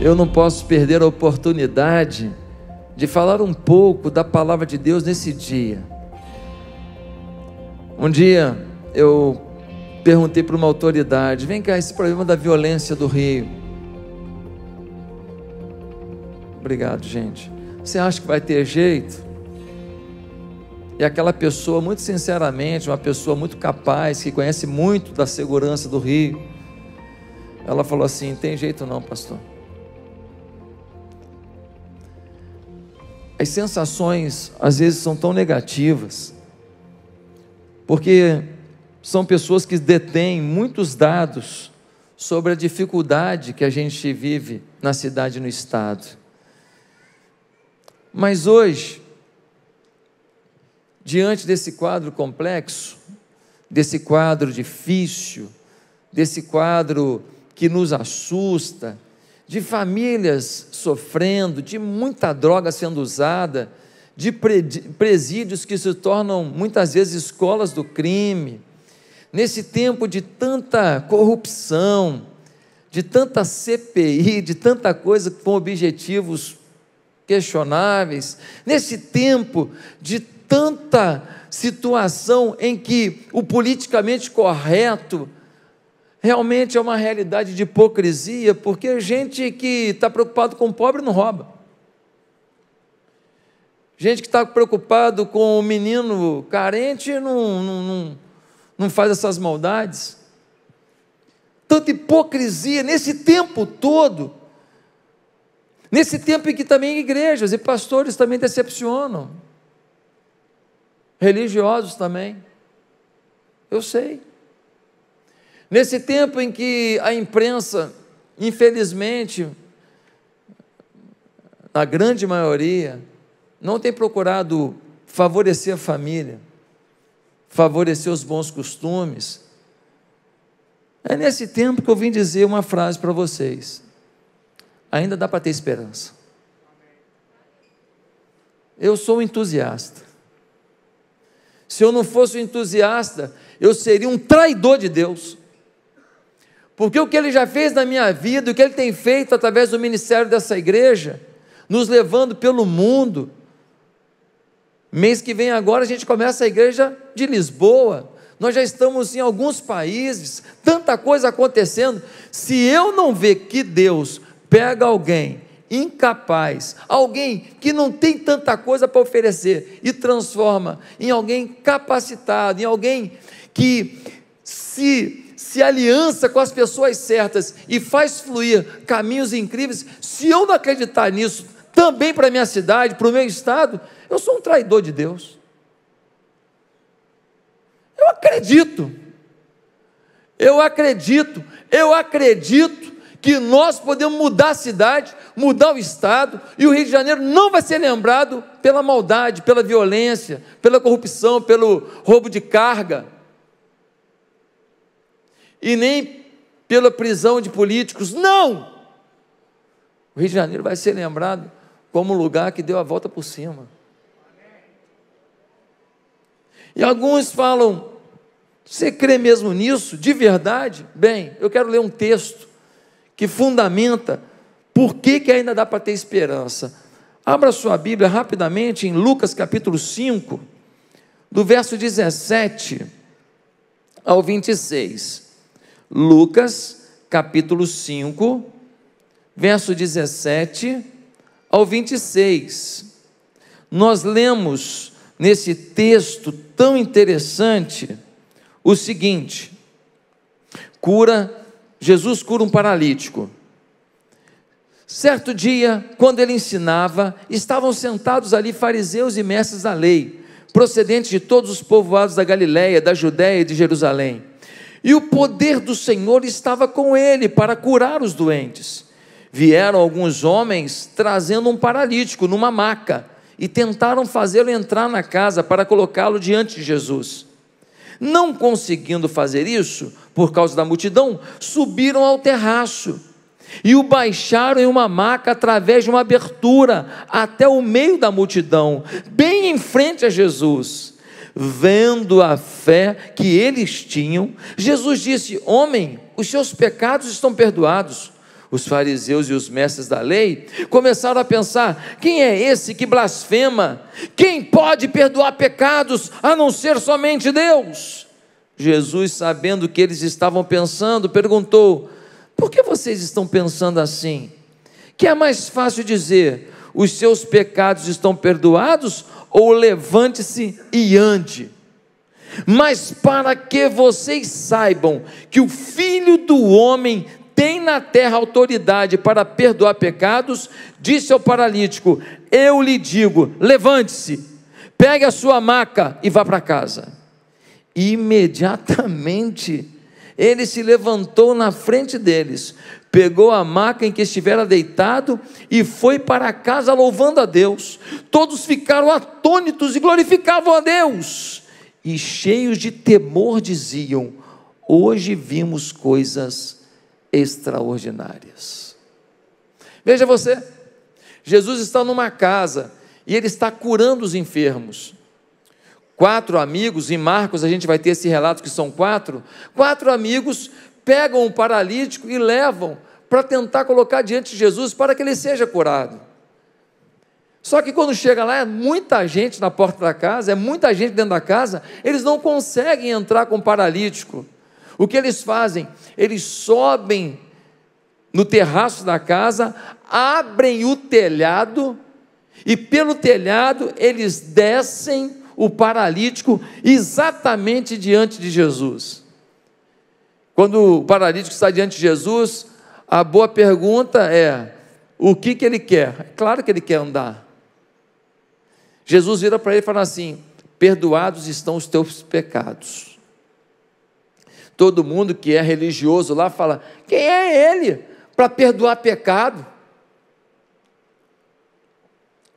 eu não posso perder a oportunidade de falar um pouco da palavra de Deus nesse dia. Um dia eu perguntei para uma autoridade: vem cá, esse problema da violência do Rio. Obrigado, gente. Você acha que vai ter jeito? E aquela pessoa, muito sinceramente, uma pessoa muito capaz, que conhece muito da segurança do Rio, ela falou assim: tem jeito não, pastor. as sensações às vezes são tão negativas, porque são pessoas que detêm muitos dados sobre a dificuldade que a gente vive na cidade e no estado. Mas hoje, diante desse quadro complexo, desse quadro difícil, desse quadro que nos assusta, de famílias sofrendo, de muita droga sendo usada, de presídios que se tornam muitas vezes escolas do crime. Nesse tempo de tanta corrupção, de tanta CPI, de tanta coisa com objetivos questionáveis, nesse tempo de tanta situação em que o politicamente correto realmente é uma realidade de hipocrisia, porque gente que está preocupado com o pobre não rouba. Gente que está preocupado com o menino carente não, não, não, não faz essas maldades. Tanta hipocrisia nesse tempo todo. Nesse tempo em que também igrejas e pastores também decepcionam. Religiosos também. Eu sei. Nesse tempo em que a imprensa, infelizmente, na grande maioria, não tem procurado favorecer a família, favorecer os bons costumes, é nesse tempo que eu vim dizer uma frase para vocês. Ainda dá para ter esperança. Eu sou um entusiasta. Se eu não fosse um entusiasta, eu seria um traidor de Deus. Porque o que ele já fez na minha vida, o que ele tem feito através do ministério dessa igreja, nos levando pelo mundo. Mês que vem agora a gente começa a igreja de Lisboa. Nós já estamos em alguns países, tanta coisa acontecendo. Se eu não ver que Deus pega alguém incapaz, alguém que não tem tanta coisa para oferecer e transforma em alguém capacitado, em alguém que se se aliança com as pessoas certas e faz fluir caminhos incríveis, se eu não acreditar nisso também para a minha cidade, para o meu estado, eu sou um traidor de Deus. Eu acredito. Eu acredito, eu acredito que nós podemos mudar a cidade, mudar o estado, e o Rio de Janeiro não vai ser lembrado pela maldade, pela violência, pela corrupção, pelo roubo de carga e nem pela prisão de políticos. Não! O Rio de Janeiro vai ser lembrado como um lugar que deu a volta por cima. E alguns falam: você crê mesmo nisso? De verdade? Bem, eu quero ler um texto que fundamenta por que, que ainda dá para ter esperança. Abra sua Bíblia rapidamente em Lucas capítulo 5, do verso 17 ao 26. Lucas, capítulo 5, verso 17 ao 26. Nós lemos nesse texto tão interessante o seguinte: cura, Jesus cura um paralítico. Certo dia, quando ele ensinava, estavam sentados ali fariseus e mestres da lei, procedentes de todos os povoados da Galiléia, da Judéia e de Jerusalém. E o poder do Senhor estava com ele para curar os doentes. Vieram alguns homens trazendo um paralítico numa maca e tentaram fazê-lo entrar na casa para colocá-lo diante de Jesus. Não conseguindo fazer isso, por causa da multidão, subiram ao terraço e o baixaram em uma maca através de uma abertura até o meio da multidão, bem em frente a Jesus vendo a fé que eles tinham, Jesus disse: Homem, os seus pecados estão perdoados. Os fariseus e os mestres da lei começaram a pensar: quem é esse que blasfema? Quem pode perdoar pecados a não ser somente Deus? Jesus, sabendo o que eles estavam pensando, perguntou: por que vocês estão pensando assim? Que é mais fácil dizer: os seus pecados estão perdoados ou levante-se e ande. Mas para que vocês saibam que o filho do homem tem na terra autoridade para perdoar pecados, disse ao paralítico: Eu lhe digo, levante-se, pegue a sua maca e vá para casa. Imediatamente ele se levantou na frente deles, pegou a maca em que estivera deitado e foi para casa louvando a Deus. Todos ficaram atônitos e glorificavam a Deus. E cheios de temor diziam: Hoje vimos coisas extraordinárias. Veja você, Jesus está numa casa e ele está curando os enfermos. Quatro amigos, em Marcos a gente vai ter esse relato que são quatro. Quatro amigos pegam o paralítico e levam para tentar colocar diante de Jesus para que ele seja curado. Só que quando chega lá, é muita gente na porta da casa, é muita gente dentro da casa, eles não conseguem entrar com o paralítico. O que eles fazem? Eles sobem no terraço da casa, abrem o telhado e pelo telhado eles descem o paralítico exatamente diante de Jesus. Quando o paralítico está diante de Jesus, a boa pergunta é: o que, que ele quer? É claro que ele quer andar. Jesus vira para ele e fala assim: perdoados estão os teus pecados. Todo mundo que é religioso lá fala: quem é ele para perdoar pecado?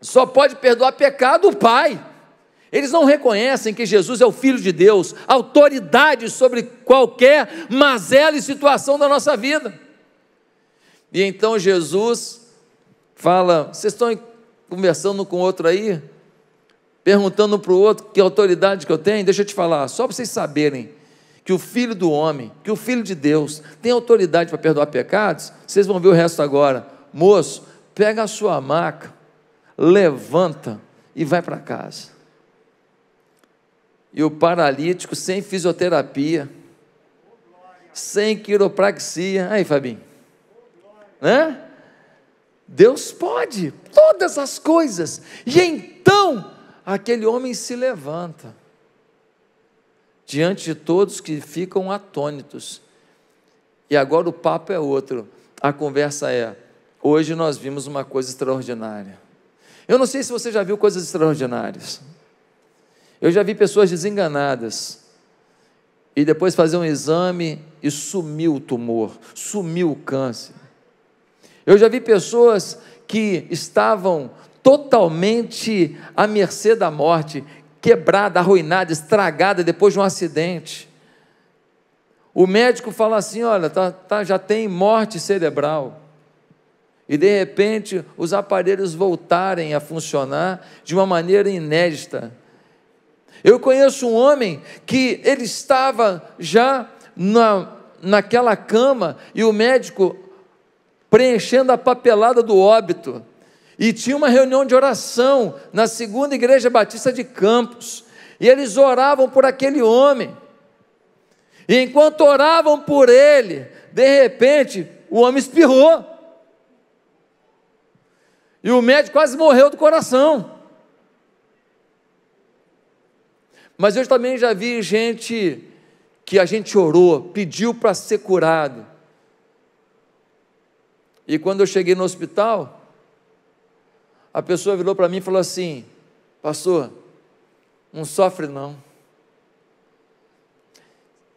Só pode perdoar pecado o Pai. Eles não reconhecem que Jesus é o Filho de Deus, autoridade sobre qualquer mazela e situação da nossa vida. E então Jesus fala: vocês estão conversando com outro aí? Perguntando para o outro que autoridade que eu tenho? Deixa eu te falar, só para vocês saberem que o Filho do Homem, que o Filho de Deus tem autoridade para perdoar pecados, vocês vão ver o resto agora. Moço, pega a sua maca, levanta e vai para casa e o paralítico sem fisioterapia, sem quiropraxia. Aí, Fabinho. Né? Deus pode todas as coisas. E então aquele homem se levanta diante de todos que ficam atônitos. E agora o papo é outro. A conversa é: hoje nós vimos uma coisa extraordinária. Eu não sei se você já viu coisas extraordinárias. Eu já vi pessoas desenganadas e depois fazer um exame e sumiu o tumor, sumiu o câncer. Eu já vi pessoas que estavam totalmente à mercê da morte, quebrada, arruinada, estragada depois de um acidente. O médico fala assim: olha, tá, tá, já tem morte cerebral. E de repente os aparelhos voltarem a funcionar de uma maneira inédita. Eu conheço um homem que ele estava já na, naquela cama e o médico preenchendo a papelada do óbito. E tinha uma reunião de oração na segunda igreja batista de Campos. E eles oravam por aquele homem. E enquanto oravam por ele, de repente, o homem espirrou. E o médico quase morreu do coração. Mas eu também já vi gente que a gente orou, pediu para ser curado. E quando eu cheguei no hospital, a pessoa virou para mim e falou assim: Pastor, não sofre não.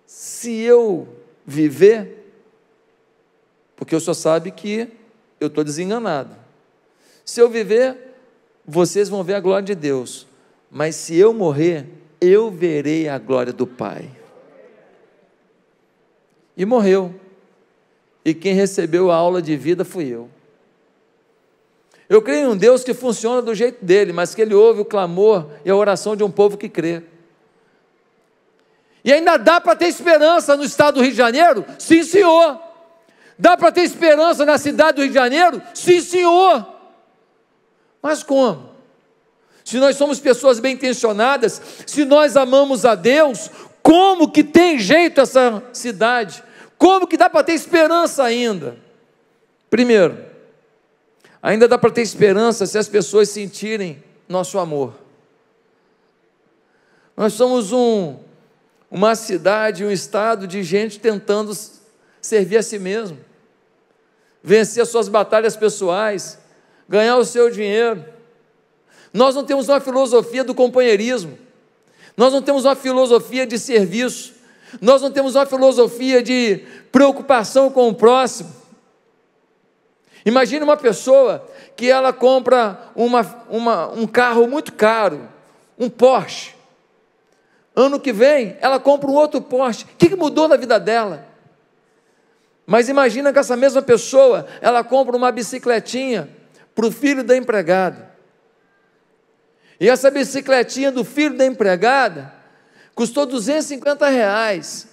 Se eu viver, porque o senhor sabe que eu estou desenganado. Se eu viver, vocês vão ver a glória de Deus. Mas se eu morrer, eu verei a glória do Pai. E morreu. E quem recebeu a aula de vida fui eu. Eu creio em um Deus que funciona do jeito dele, mas que ele ouve o clamor e a oração de um povo que crê. E ainda dá para ter esperança no estado do Rio de Janeiro? Sim, senhor. Dá para ter esperança na cidade do Rio de Janeiro? Sim, senhor. Mas como? se nós somos pessoas bem intencionadas, se nós amamos a Deus, como que tem jeito essa cidade? Como que dá para ter esperança ainda? Primeiro, ainda dá para ter esperança se as pessoas sentirem nosso amor. Nós somos um, uma cidade, um estado de gente tentando servir a si mesmo, vencer as suas batalhas pessoais, ganhar o seu dinheiro, nós não temos uma filosofia do companheirismo, nós não temos uma filosofia de serviço, nós não temos uma filosofia de preocupação com o próximo. Imagine uma pessoa que ela compra uma, uma, um carro muito caro, um Porsche. Ano que vem ela compra um outro Porsche. O que mudou na vida dela? Mas imagina que essa mesma pessoa ela compra uma bicicletinha para o filho da empregada. E essa bicicletinha do filho da empregada custou 250 reais.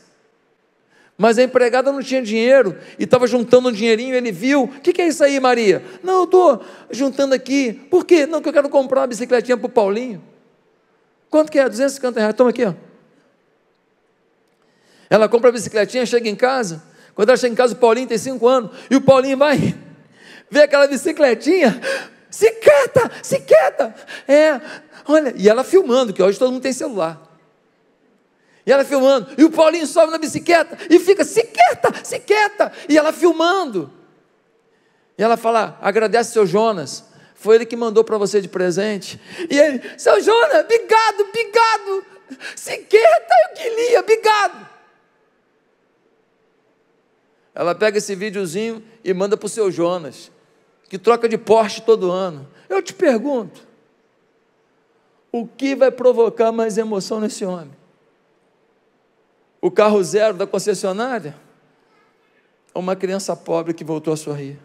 Mas a empregada não tinha dinheiro e estava juntando um dinheirinho. Ele viu: O que, que, é isso aí, Maria? Não, eu estou juntando aqui. Por quê? Não, que eu quero comprar uma bicicletinha para o Paulinho. Quanto que é? 250 reais. Toma aqui, ó. Ela compra a bicicletinha, chega em casa. Quando ela chega em casa, o Paulinho tem 5 anos. E o Paulinho vai ver aquela bicicletinha se quieta, se quieta. É, olha, e ela filmando, que hoje todo mundo tem celular. E ela filmando, e o Paulinho sobe na bicicleta e fica, se quieta, se quieta. E ela filmando. E ela fala, agradece seu Jonas, foi ele que mandou para você de presente. E ele, seu Jonas, obrigado, obrigado. Se quieta, eu queria, obrigado. Ela pega esse videozinho e manda para o seu Jonas que troca de poste todo ano. Eu te pergunto, o que vai provocar mais emoção nesse homem? O carro zero da concessionária? Ou uma criança pobre que voltou a sorrir?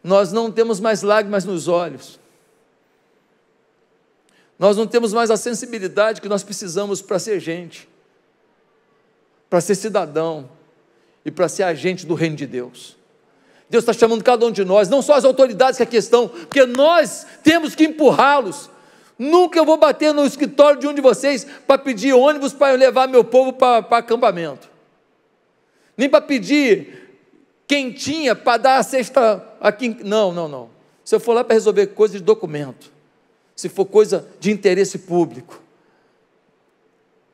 Nós não temos mais lágrimas nos olhos. Nós não temos mais a sensibilidade que nós precisamos para ser gente, para ser cidadão e para ser agente do reino de Deus. Deus está chamando cada um de nós, não só as autoridades que aqui estão, porque nós temos que empurrá-los. Nunca eu vou bater no escritório de um de vocês para pedir ônibus para levar meu povo para, para acampamento. Nem para pedir quentinha para dar a cesta aqui. Não, não, não. Se eu for lá para resolver coisa de documento, se for coisa de interesse público,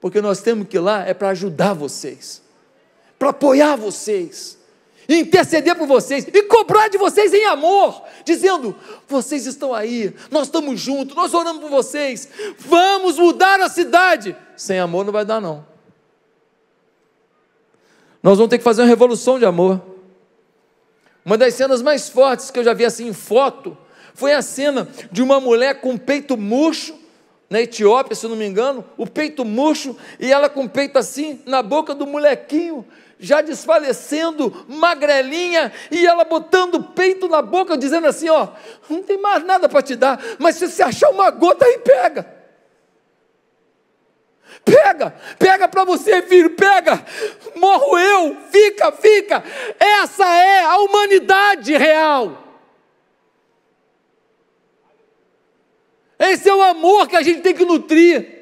porque nós temos que ir lá é para ajudar vocês, para apoiar vocês interceder por vocês e cobrar de vocês em amor, dizendo: vocês estão aí, nós estamos juntos, nós oramos por vocês, vamos mudar a cidade. Sem amor não vai dar, não. Nós vamos ter que fazer uma revolução de amor. Uma das cenas mais fortes que eu já vi assim em foto foi a cena de uma mulher com peito murcho na Etiópia, se não me engano, o peito murcho e ela com o peito assim na boca do molequinho, já desfalecendo, magrelinha, e ela botando o peito na boca, dizendo assim: Ó, não tem mais nada para te dar, mas se você achar uma gota aí, pega. Pega, pega para você, filho, pega. Morro eu, fica, fica. Essa é a humanidade real. Esse é o amor que a gente tem que nutrir.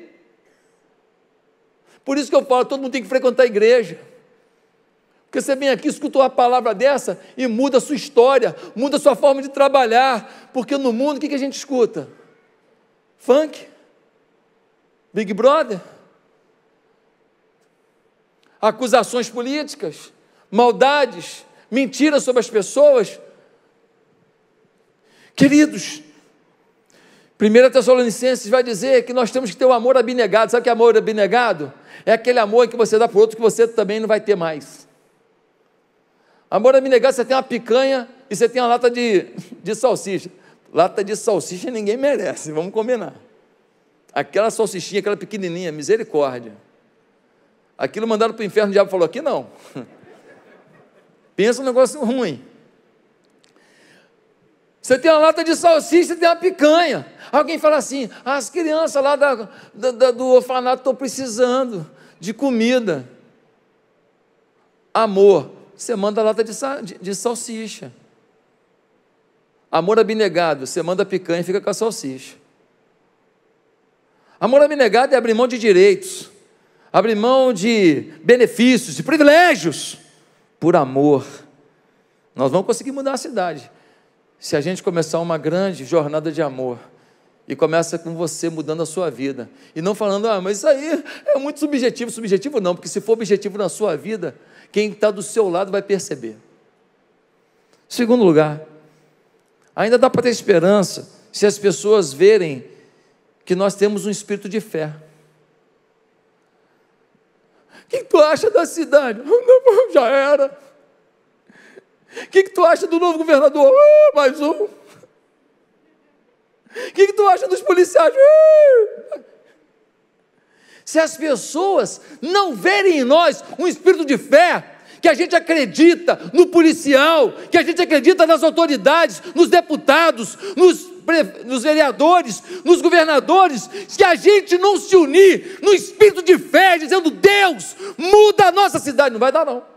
Por isso que eu falo, todo mundo tem que frequentar a igreja. Porque você vem aqui, escuta uma palavra dessa e muda a sua história, muda a sua forma de trabalhar. Porque no mundo o que a gente escuta? Funk? Big Brother? Acusações políticas, maldades, mentiras sobre as pessoas. Queridos, 1 Tessalonicenses vai dizer que nós temos que ter um amor abnegado. Sabe o que é amor abnegado? É aquele amor que você dá para o outro que você também não vai ter mais. Amor abnegado, você tem uma picanha e você tem uma lata de, de salsicha. Lata de salsicha ninguém merece, vamos combinar. Aquela salsichinha, aquela pequenininha, misericórdia. Aquilo mandaram para o inferno, o diabo falou: aqui não. Pensa um negócio ruim. Você tem uma lata de salsicha, tem uma picanha. Alguém fala assim: ah, as crianças lá da, da, do orfanato estão precisando de comida. Amor, você manda a lata de, de, de salsicha. Amor abnegado, você manda a picanha e fica com a salsicha. Amor abnegado é abrir mão de direitos, abrir mão de benefícios, de privilégios, por amor. Nós vamos conseguir mudar a cidade se a gente começar uma grande jornada de amor, e começa com você mudando a sua vida. E não falando, ah, mas isso aí é muito subjetivo. Subjetivo não, porque se for objetivo na sua vida, quem está do seu lado vai perceber. Segundo lugar, ainda dá para ter esperança se as pessoas verem que nós temos um espírito de fé. O que tu acha da cidade? Já era. O que, que tu acha do novo governador? Uh, mais um. O que, que tu acha dos policiais? Uh. Se as pessoas não verem em nós um espírito de fé, que a gente acredita no policial, que a gente acredita nas autoridades, nos deputados, nos, nos, vereadores, nos governadores, se a gente não se unir no espírito de fé, dizendo: Deus, muda a nossa cidade. Não vai dar, não.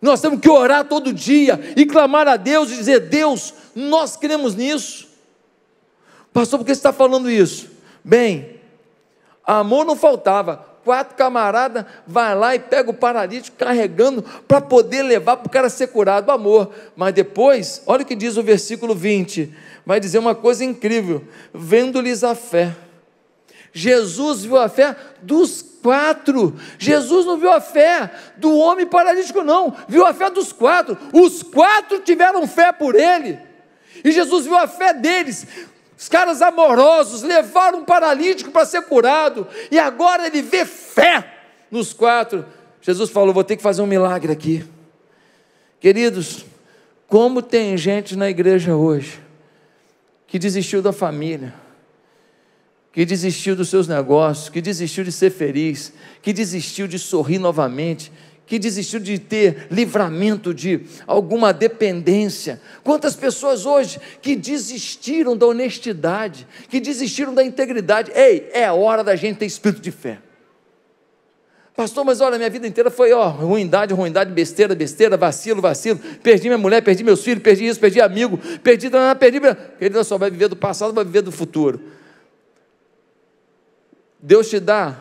Nós temos que orar todo dia e clamar a Deus e dizer: Deus, nós cremos nisso. Pastor, por que você está falando isso? Bem, amor não faltava. Quatro camaradas vai lá e pega o paralítico carregando para poder levar para o cara ser curado, amor. Mas depois, olha o que diz o versículo 20: vai dizer uma coisa incrível: vendo-lhes a fé. Jesus viu a fé dos quatro. Jesus não viu a fé do homem paralítico, não. Viu a fé dos quatro. Os quatro tiveram fé por ele. E Jesus viu a fé deles. Os caras amorosos levaram um paralítico para ser curado. E agora ele vê fé nos quatro. Jesus falou: Vou ter que fazer um milagre aqui. Queridos, como tem gente na igreja hoje que desistiu da família que desistiu dos seus negócios, que desistiu de ser feliz, que desistiu de sorrir novamente, que desistiu de ter livramento de alguma dependência. Quantas pessoas hoje que desistiram da honestidade, que desistiram da integridade. Ei, é hora da gente ter espírito de fé. Pastor, mas olha, minha vida inteira foi ó, ruindade, ruindade, besteira, besteira, vacilo, vacilo. Perdi minha mulher, perdi meus filhos, perdi isso, perdi amigo, perdi, ah, perdi. Ele só vai viver do passado, vai viver do futuro. Deus te dá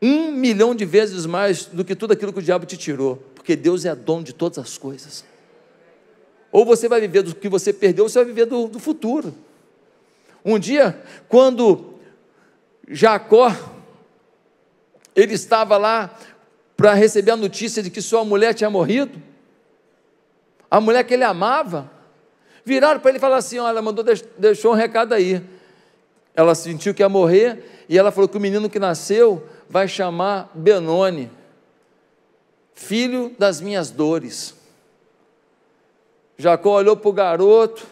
um milhão de vezes mais do que tudo aquilo que o diabo te tirou, porque Deus é dono de todas as coisas. Ou você vai viver do que você perdeu, ou você vai viver do, do futuro. Um dia, quando Jacó ele estava lá para receber a notícia de que sua mulher tinha morrido, a mulher que ele amava, viraram para ele e falaram assim: Olha, mandou, deixou um recado aí. Ela sentiu que ia morrer e ela falou que o menino que nasceu vai chamar Benoni, filho das minhas dores. Jacó olhou para o garoto,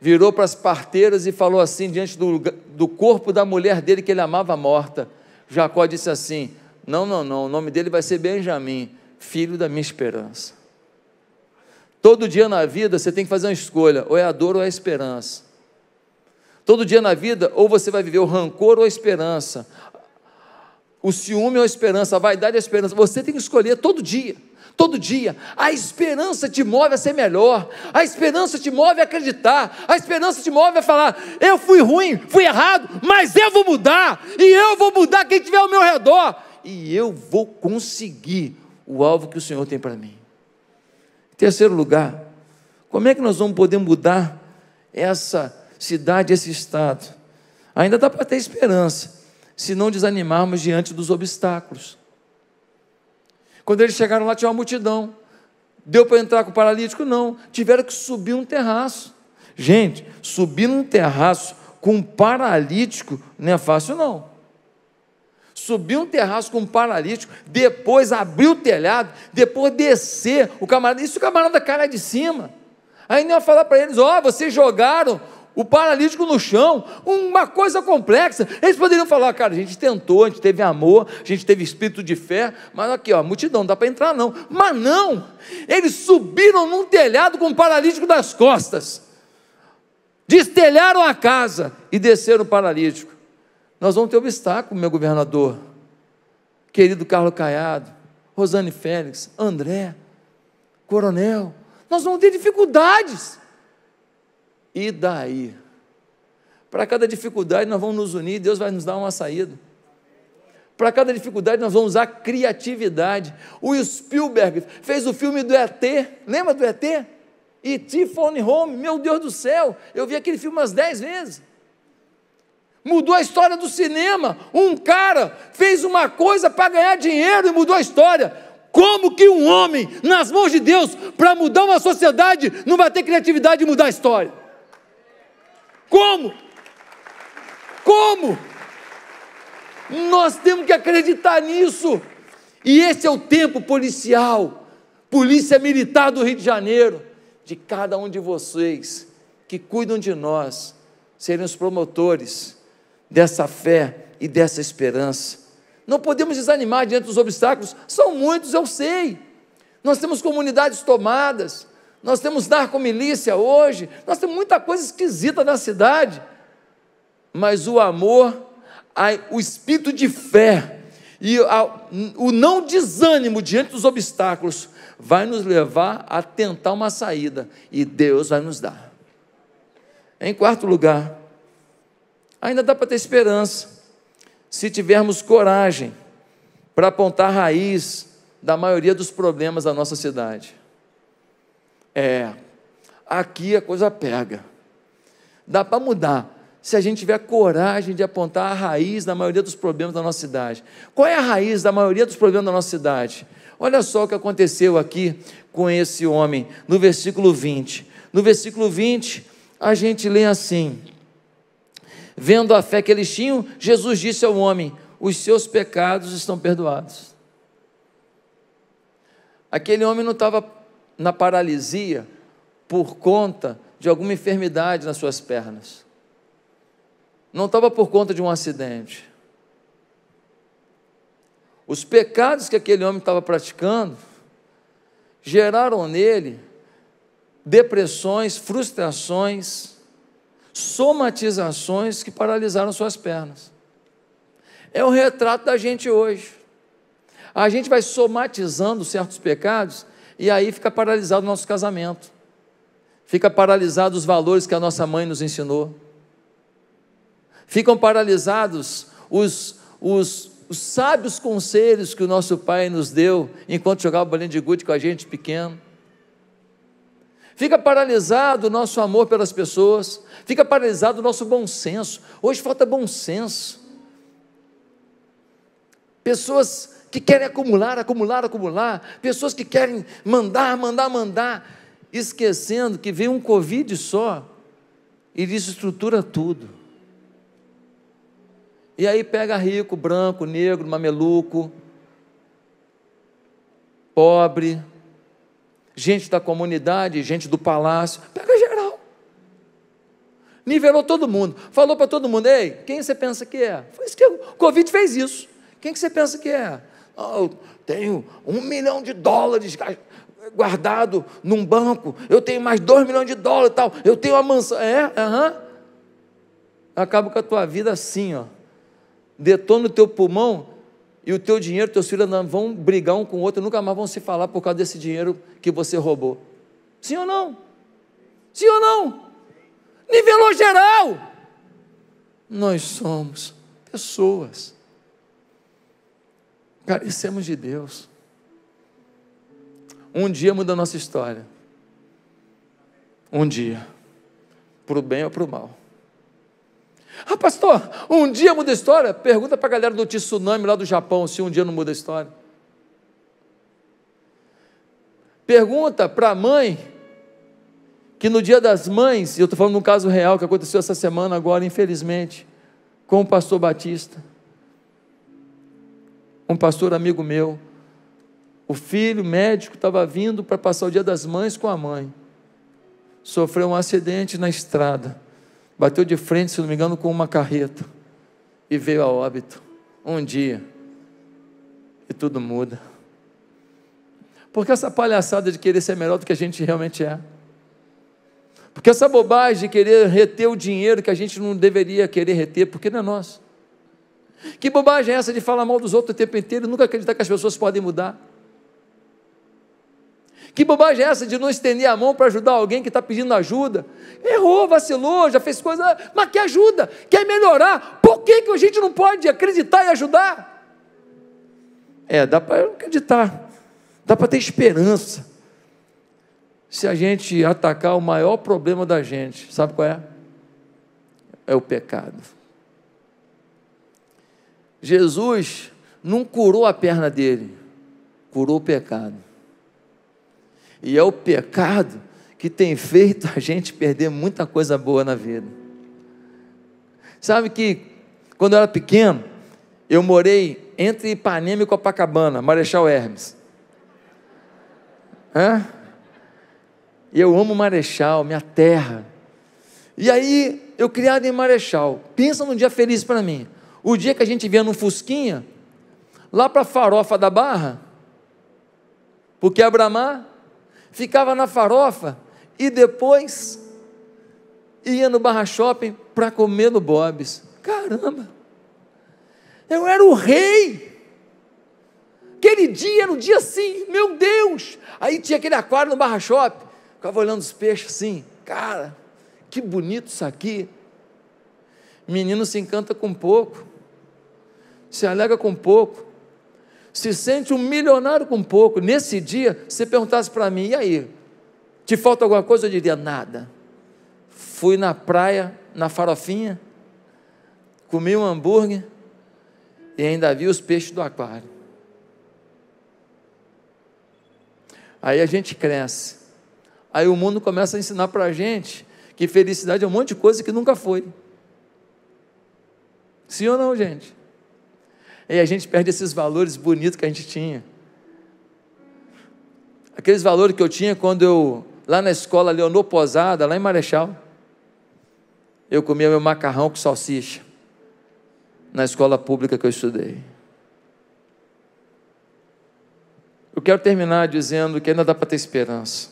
virou para as parteiras e falou assim diante do, do corpo da mulher dele que ele amava morta. Jacó disse assim: Não, não, não, o nome dele vai ser Benjamim, filho da minha esperança. Todo dia na vida você tem que fazer uma escolha: ou é a dor ou é a esperança. Todo dia na vida, ou você vai viver o rancor ou a esperança, o ciúme ou a esperança, a vaidade ou a esperança. Você tem que escolher todo dia. Todo dia, a esperança te move a ser melhor, a esperança te move a acreditar, a esperança te move a falar: eu fui ruim, fui errado, mas eu vou mudar, e eu vou mudar quem estiver ao meu redor, e eu vou conseguir o alvo que o Senhor tem para mim. Terceiro lugar, como é que nós vamos poder mudar essa cidade, esse estado. Ainda dá para ter esperança, se não desanimarmos diante dos obstáculos. Quando eles chegaram lá, tinha uma multidão. Deu para entrar com o paralítico? Não. Tiveram que subir um terraço. Gente, subir um terraço com um paralítico não é fácil, não. Subir um terraço com um paralítico, depois abrir o telhado, depois descer o camarada. Isso o camarada cai lá de cima. Aí não ia falar para eles: ó, oh, vocês jogaram o paralítico no chão, uma coisa complexa. Eles poderiam falar, cara, a gente tentou, a gente teve amor, a gente teve espírito de fé, mas aqui, ó, multidão, não dá para entrar não. Mas não! Eles subiram num telhado com o paralítico das costas, destelharam a casa e desceram o paralítico. Nós vamos ter obstáculo, meu governador, querido Carlos Caiado, Rosane Félix, André, Coronel, nós vamos ter dificuldades. E daí? Para cada dificuldade nós vamos nos unir, Deus vai nos dar uma saída. Para cada dificuldade nós vamos usar criatividade. O Spielberg fez o filme do ET, lembra do ET? E Tiffany Home, meu Deus do céu, eu vi aquele filme umas dez vezes. Mudou a história do cinema. Um cara fez uma coisa para ganhar dinheiro e mudou a história. Como que um homem, nas mãos de Deus, para mudar uma sociedade, não vai ter criatividade e mudar a história? Como? Como? Nós temos que acreditar nisso. E esse é o tempo policial, Polícia Militar do Rio de Janeiro, de cada um de vocês que cuidam de nós, serem os promotores dessa fé e dessa esperança. Não podemos desanimar diante dos obstáculos, são muitos, eu sei. Nós temos comunidades tomadas, nós temos narcomilícia hoje, nós temos muita coisa esquisita na cidade, mas o amor, o espírito de fé e o não desânimo diante dos obstáculos vai nos levar a tentar uma saída e Deus vai nos dar. Em quarto lugar, ainda dá para ter esperança se tivermos coragem para apontar a raiz da maioria dos problemas da nossa cidade. É, aqui a coisa pega. Dá para mudar se a gente tiver coragem de apontar a raiz da maioria dos problemas da nossa cidade. Qual é a raiz da maioria dos problemas da nossa cidade? Olha só o que aconteceu aqui com esse homem, no versículo 20. No versículo 20, a gente lê assim: Vendo a fé que eles tinham, Jesus disse ao homem: Os seus pecados estão perdoados. Aquele homem não estava na paralisia por conta de alguma enfermidade nas suas pernas. Não estava por conta de um acidente. Os pecados que aquele homem estava praticando geraram nele depressões, frustrações, somatizações que paralisaram suas pernas. É o retrato da gente hoje. A gente vai somatizando certos pecados e aí fica paralisado o nosso casamento, fica paralisado os valores que a nossa mãe nos ensinou, ficam paralisados os, os, os sábios conselhos que o nosso pai nos deu enquanto jogava bolinha de gude com a gente pequeno. Fica paralisado o nosso amor pelas pessoas, fica paralisado o nosso bom senso. Hoje falta bom senso. Pessoas que querem acumular, acumular, acumular, pessoas que querem mandar, mandar, mandar, esquecendo que vem um Covid só e desestrutura tudo. E aí pega rico, branco, negro, mameluco, pobre, gente da comunidade, gente do palácio, pega geral. Nivelou todo mundo, falou para todo mundo: ei, quem você pensa que é? Foi isso que o Covid fez isso. Quem que você pensa que é? Oh, tenho um milhão de dólares guardado num banco, eu tenho mais dois milhões de dólares tal, eu tenho uma mansão. É? Aham. Uhum. Acaba com a tua vida assim, ó. Detona o teu pulmão e o teu dinheiro, teus filhos vão brigar um com o outro, nunca mais vão se falar por causa desse dinheiro que você roubou. Sim ou não? Sim ou não? Nivelou geral. Nós somos pessoas. Carecemos de Deus. Um dia muda a nossa história. Um dia. Para o bem ou para o mal. Ah, pastor, um dia muda a história? Pergunta para a galera do tsunami lá do Japão se um dia não muda a história. Pergunta para a mãe que no dia das mães, eu estou falando de um caso real que aconteceu essa semana agora, infelizmente, com o pastor Batista um pastor amigo meu, o filho médico estava vindo para passar o dia das mães com a mãe. Sofreu um acidente na estrada. Bateu de frente, se não me engano, com uma carreta. E veio a óbito. Um dia. E tudo muda. Porque essa palhaçada de querer ser melhor do que a gente realmente é. Porque essa bobagem de querer reter o dinheiro que a gente não deveria querer reter, porque não é nosso. Que bobagem é essa de falar mal dos outros o tempo inteiro e nunca acreditar que as pessoas podem mudar? Que bobagem é essa de não estender a mão para ajudar alguém que está pedindo ajuda? Errou, vacilou, já fez coisa, mas quer ajuda, quer melhorar. Por que, que a gente não pode acreditar e ajudar? É, dá para acreditar, dá para ter esperança. Se a gente atacar o maior problema da gente, sabe qual é? É o pecado. Jesus não curou a perna dele, curou o pecado. E é o pecado que tem feito a gente perder muita coisa boa na vida. Sabe que quando eu era pequeno, eu morei entre Ipanema e Copacabana, Marechal Hermes. Hã? Eu amo Marechal, minha terra. E aí, eu criado em Marechal. Pensa num dia feliz para mim. O dia que a gente vinha no Fusquinha, lá para a farofa da Barra, porque Abramar ficava na farofa e depois ia no Barra Shopping para comer no Bob's. Caramba! Eu era o rei! Aquele dia era um dia assim, meu Deus! Aí tinha aquele aquário no Barra Shopping, ficava olhando os peixes assim, cara, que bonito isso aqui. Menino se encanta com pouco se alega com pouco, se sente um milionário com pouco. Nesse dia, se perguntasse para mim, e aí? Te falta alguma coisa? Eu diria nada. Fui na praia, na farofinha, comi um hambúrguer e ainda vi os peixes do aquário. Aí a gente cresce. Aí o mundo começa a ensinar para a gente que felicidade é um monte de coisa que nunca foi. Sim ou não, gente? E a gente perde esses valores bonitos que a gente tinha. Aqueles valores que eu tinha quando eu, lá na escola Leonor Posada, lá em Marechal, eu comia meu macarrão com salsicha, na escola pública que eu estudei. Eu quero terminar dizendo que ainda dá para ter esperança.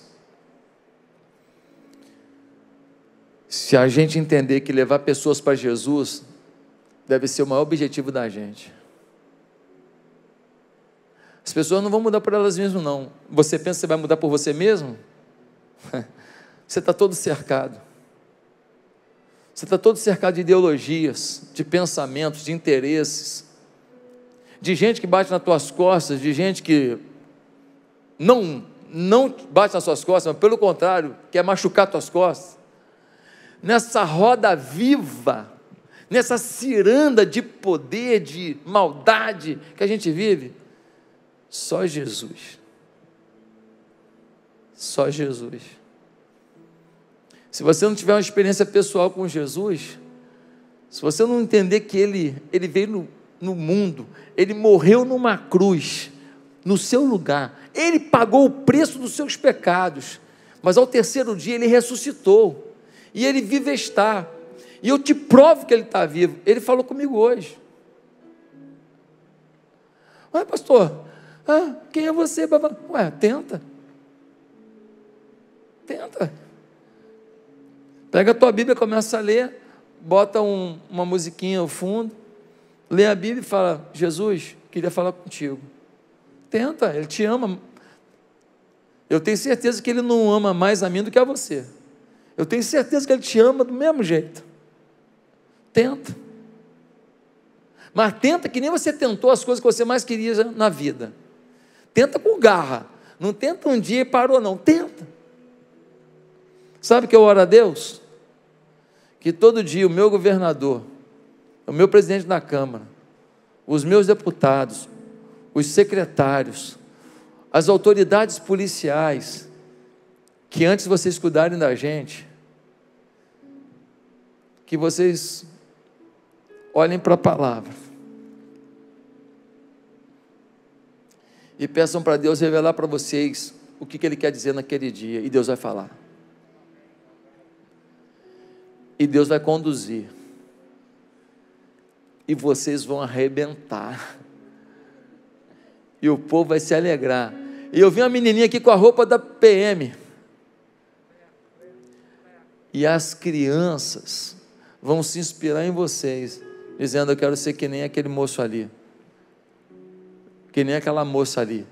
Se a gente entender que levar pessoas para Jesus deve ser o maior objetivo da gente. As pessoas não vão mudar por elas mesmas, não. Você pensa que você vai mudar por você mesmo? Você está todo cercado. Você está todo cercado de ideologias, de pensamentos, de interesses, de gente que bate nas tuas costas, de gente que não não bate nas suas costas, mas pelo contrário, quer machucar tuas costas. Nessa roda viva, nessa ciranda de poder, de maldade que a gente vive, só Jesus. Só Jesus. Se você não tiver uma experiência pessoal com Jesus, se você não entender que Ele, ele veio no, no mundo, Ele morreu numa cruz, no seu lugar, Ele pagou o preço dos seus pecados, mas ao terceiro dia Ele ressuscitou, e Ele vive está, e eu te provo que Ele está vivo, Ele falou comigo hoje. Mas, pastor, ah, quem é você? Babá? Ué, tenta. Tenta. Pega a tua Bíblia, começa a ler, bota um, uma musiquinha ao fundo, lê a Bíblia e fala: Jesus, queria falar contigo. Tenta, Ele te ama. Eu tenho certeza que Ele não ama mais a mim do que a você. Eu tenho certeza que Ele te ama do mesmo jeito. Tenta. Mas tenta que nem você tentou as coisas que você mais queria na vida. Tenta com garra. Não tenta um dia e parou, não. Tenta. Sabe que eu oro a Deus? Que todo dia o meu governador, o meu presidente da Câmara, os meus deputados, os secretários, as autoridades policiais, que antes vocês cuidarem da gente, que vocês olhem para a palavra e peçam para Deus revelar para vocês o que, que Ele quer dizer naquele dia, e Deus vai falar. E Deus vai conduzir. E vocês vão arrebentar. E o povo vai se alegrar. E eu vi uma menininha aqui com a roupa da PM. E as crianças vão se inspirar em vocês, dizendo: Eu quero ser que nem aquele moço ali que nem aquela moça ali.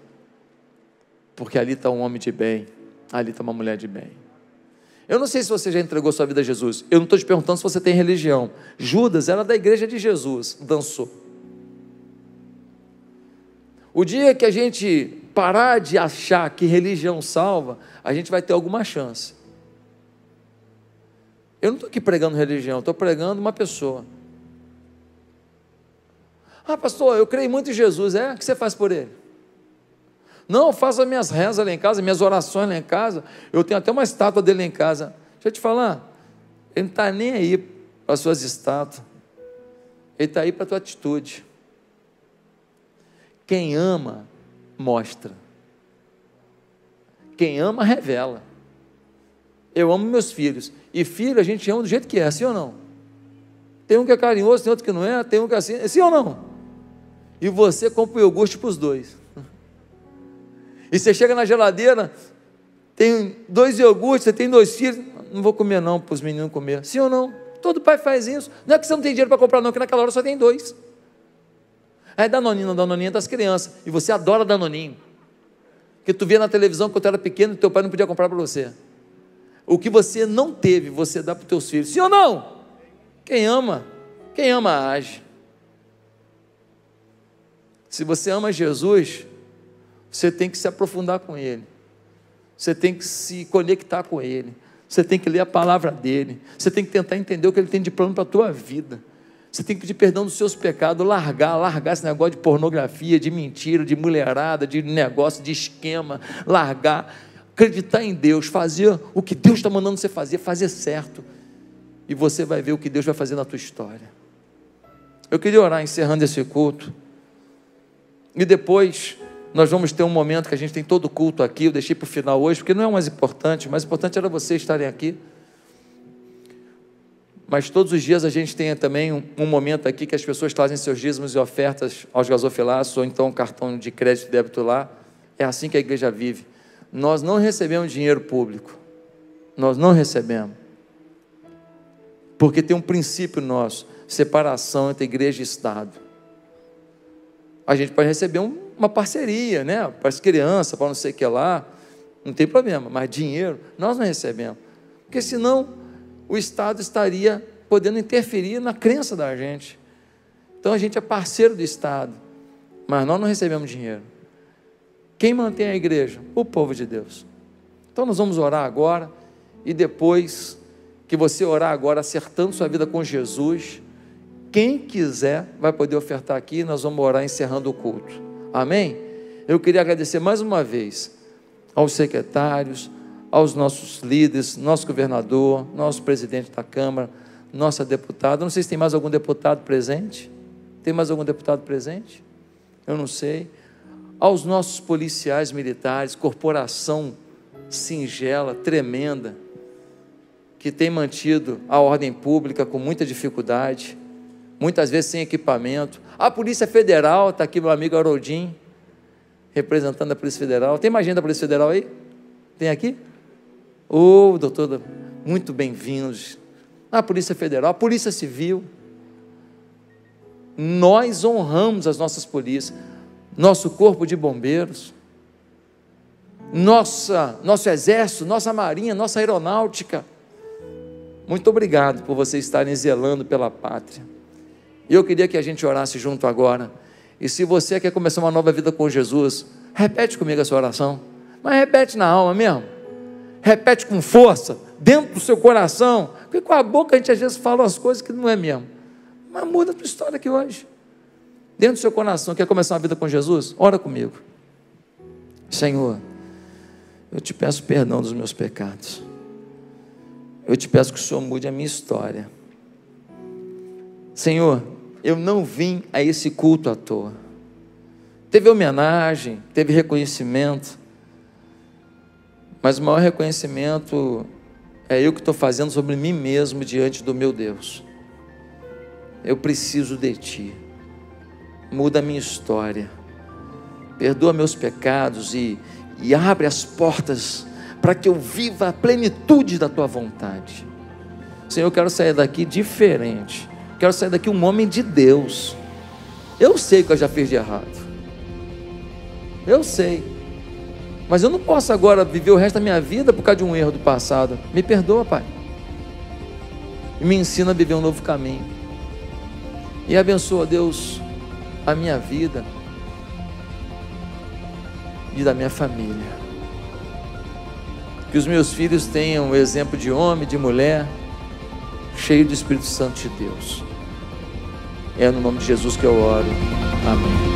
Porque ali está um homem de bem, ali está uma mulher de bem. Eu não sei se você já entregou sua vida a Jesus. Eu não estou te perguntando se você tem religião. Judas era é da igreja de Jesus, dançou. O dia que a gente parar de achar que religião salva, a gente vai ter alguma chance. Eu não estou aqui pregando religião, estou pregando uma pessoa. Ah, pastor, eu creio muito em Jesus. É? O que você faz por ele? Não, eu faço as minhas rezas lá em casa, minhas orações lá em casa. Eu tenho até uma estátua dele lá em casa. Deixa eu te falar, ele não está nem aí para as suas estátuas. Ele está aí para a tua atitude. Quem ama, mostra. Quem ama, revela. Eu amo meus filhos. E filho a gente ama do jeito que é, sim ou não? Tem um que é carinhoso, tem outro que não é, tem um que é assim, é sim ou não? e você compra o iogurte para os dois. E você chega na geladeira, tem dois iogurtes, você tem dois filhos, não vou comer não, para os meninos comer. Sim ou não? Todo pai faz isso. Não é que você não tem dinheiro para comprar não, que naquela hora só tem dois. Aí danoninho, danoninho é das crianças, e você adora dar noninho. Que tu via na televisão quando tu era pequeno, teu pai não podia comprar para você. O que você não teve, você dá para os teus filhos. Sim ou não? Quem ama, quem ama age. Se você ama Jesus, você tem que se aprofundar com Ele, você tem que se conectar com Ele, você tem que ler a palavra dele, você tem que tentar entender o que ele tem de plano para a tua vida. Você tem que pedir perdão dos seus pecados, largar, largar esse negócio de pornografia, de mentira, de mulherada, de negócio, de esquema, largar, acreditar em Deus, fazer o que Deus está mandando você fazer, fazer certo. E você vai ver o que Deus vai fazer na tua história. Eu queria orar encerrando esse culto. E depois nós vamos ter um momento que a gente tem todo o culto aqui, eu deixei para o final hoje, porque não é o mais importante, o mais importante era vocês estarem aqui. Mas todos os dias a gente tem também um, um momento aqui que as pessoas trazem seus dízimos e ofertas aos gasofilaços, ou então um cartão de crédito e débito lá. É assim que a igreja vive. Nós não recebemos dinheiro público. Nós não recebemos. Porque tem um princípio nosso: separação entre igreja e Estado a gente pode receber um, uma parceria, né? Para as crianças, para não sei o que lá, não tem problema, mas dinheiro nós não recebemos, porque senão o Estado estaria podendo interferir na crença da gente. Então a gente é parceiro do Estado, mas nós não recebemos dinheiro. Quem mantém a igreja? O povo de Deus. Então nós vamos orar agora e depois que você orar agora acertando sua vida com Jesus, quem quiser vai poder ofertar aqui e nós vamos orar encerrando o culto. Amém? Eu queria agradecer mais uma vez aos secretários, aos nossos líderes, nosso governador, nosso presidente da Câmara, nossa deputada. Não sei se tem mais algum deputado presente. Tem mais algum deputado presente? Eu não sei. Aos nossos policiais militares, corporação singela, tremenda, que tem mantido a ordem pública com muita dificuldade muitas vezes sem equipamento. A Polícia Federal, está aqui meu amigo Haroldinho, representando a Polícia Federal. Tem mais gente da Polícia Federal aí? Tem aqui? Ô, oh, doutor, muito bem-vindos. A Polícia Federal, a Polícia Civil. Nós honramos as nossas polícias, nosso corpo de bombeiros, nossa, nosso exército, nossa marinha, nossa aeronáutica. Muito obrigado por vocês estarem zelando pela pátria. E eu queria que a gente orasse junto agora. E se você quer começar uma nova vida com Jesus, repete comigo essa oração. Mas repete na alma mesmo. Repete com força, dentro do seu coração. Porque com a boca a gente às vezes fala umas coisas que não é mesmo. Mas muda a tua história aqui hoje. Dentro do seu coração, quer começar uma vida com Jesus? Ora comigo. Senhor, eu te peço perdão dos meus pecados. Eu te peço que o Senhor mude a minha história. Senhor, eu não vim a esse culto à toa. Teve homenagem, teve reconhecimento, mas o maior reconhecimento é eu que estou fazendo sobre mim mesmo diante do meu Deus. Eu preciso de Ti. Muda a minha história. Perdoa meus pecados e, e abre as portas para que eu viva a plenitude da Tua vontade. Senhor, eu quero sair daqui diferente Quero sair daqui um homem de Deus. Eu sei que eu já fiz de errado. Eu sei. Mas eu não posso agora viver o resto da minha vida por causa de um erro do passado. Me perdoa, Pai. E me ensina a viver um novo caminho. E abençoa, Deus, a minha vida e da minha família. Que os meus filhos tenham o exemplo de homem, de mulher, cheio do Espírito Santo de Deus. É no nome de Jesus que eu oro. Amém.